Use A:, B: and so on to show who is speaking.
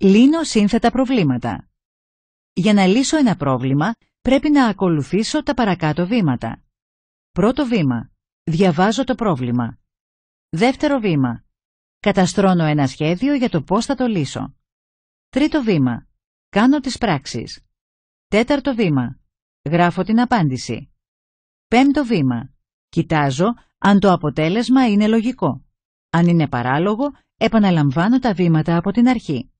A: Λύνω σύνθετα προβλήματα.
B: Για να λύσω ένα πρόβλημα, πρέπει να ακολουθήσω τα παρακάτω βήματα. Πρώτο βήμα. Διαβάζω το πρόβλημα. Δεύτερο βήμα. Καταστρώνω ένα σχέδιο για το πώς θα το λύσω. Τρίτο βήμα. Κάνω τις πράξεις. Τέταρτο βήμα. Γράφω την απάντηση. Πέμπτο βήμα. Κοιτάζω αν το αποτέλεσμα είναι λογικό. Αν είναι παράλογο, επαναλαμβάνω τα βήματα από την αρχή.